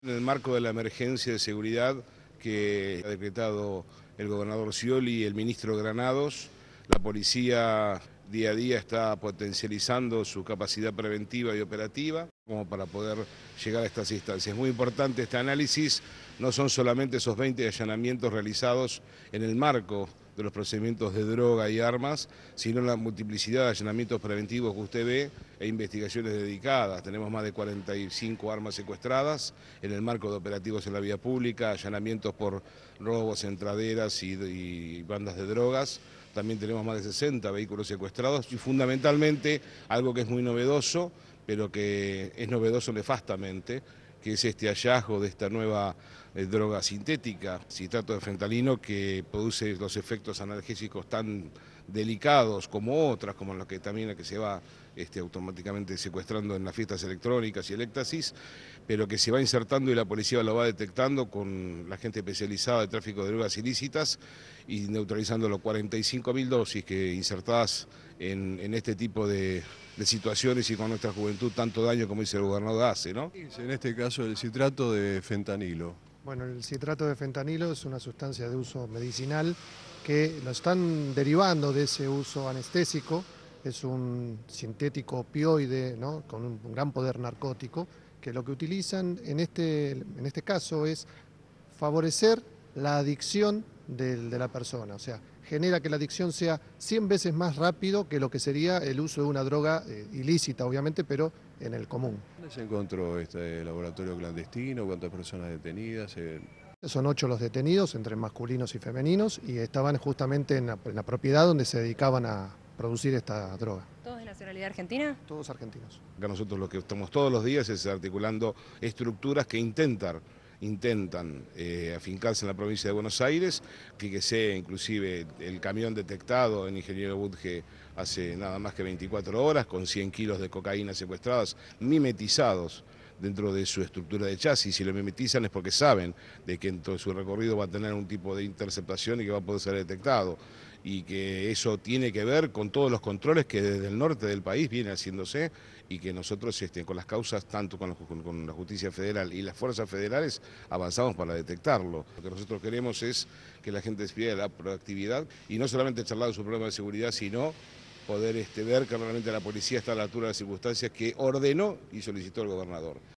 En el marco de la emergencia de seguridad que ha decretado el gobernador Scioli y el ministro Granados, la policía día a día está potencializando su capacidad preventiva y operativa como para poder llegar a estas instancias. Es muy importante este análisis, no son solamente esos 20 allanamientos realizados en el marco de los procedimientos de droga y armas, sino la multiplicidad de allanamientos preventivos que usted ve e investigaciones dedicadas. Tenemos más de 45 armas secuestradas en el marco de operativos en la vía pública, allanamientos por robos entraderas y bandas de drogas. También tenemos más de 60 vehículos secuestrados y fundamentalmente algo que es muy novedoso, pero que es novedoso nefastamente, que es este hallazgo de esta nueva eh, droga sintética, citrato de fentalino, que produce los efectos analgésicos tan delicados como otras, como la que también la que se va este, automáticamente secuestrando en las fiestas electrónicas y el pero que se va insertando y la policía lo va detectando con la gente especializada de tráfico de drogas ilícitas y neutralizando los 45.000 dosis que insertadas en, este tipo de, situaciones y con nuestra juventud tanto daño como dice el gobernador hace, ¿no? En este caso el citrato de fentanilo. Bueno, el citrato de fentanilo es una sustancia de uso medicinal que lo están derivando de ese uso anestésico, es un sintético opioide ¿no? con un, gran poder narcótico, que lo que utilizan en este, en este caso es favorecer la adicción de la persona, o sea, genera que la adicción sea 100 veces más rápido que lo que sería el uso de una droga eh, ilícita, obviamente, pero en el común. ¿Dónde se encontró este laboratorio clandestino? ¿Cuántas personas detenidas? Eh, Son ocho los detenidos, entre masculinos y femeninos, y estaban justamente en la propiedad donde se dedicaban a, producir esta droga. ¿Todos de nacionalidad argentina? Todos argentinos. Acá nosotros lo que estamos todos los días es articulando estructuras que intentan intentan eh, afincarse en la provincia de Buenos Aires. que sea inclusive, el camión detectado en Ingeniero Budge hace nada más que 24 horas, con 100 kilos de cocaína secuestradas, mimetizados dentro de su estructura de chasis. Si lo mimetizan es porque saben de que en todo su recorrido va a tener un tipo de interceptación y que va a poder ser detectado y que eso tiene que ver con todos los controles que desde el norte del país viene haciéndose y que nosotros este, con las causas, tanto con, la justicia federal y las fuerzas federales, avanzamos para detectarlo. Lo que nosotros queremos es que la gente despide la proactividad y no solamente charlar de su problema de seguridad, sino poder este, ver que realmente la policía está a la altura de las circunstancias que ordenó y solicitó el gobernador.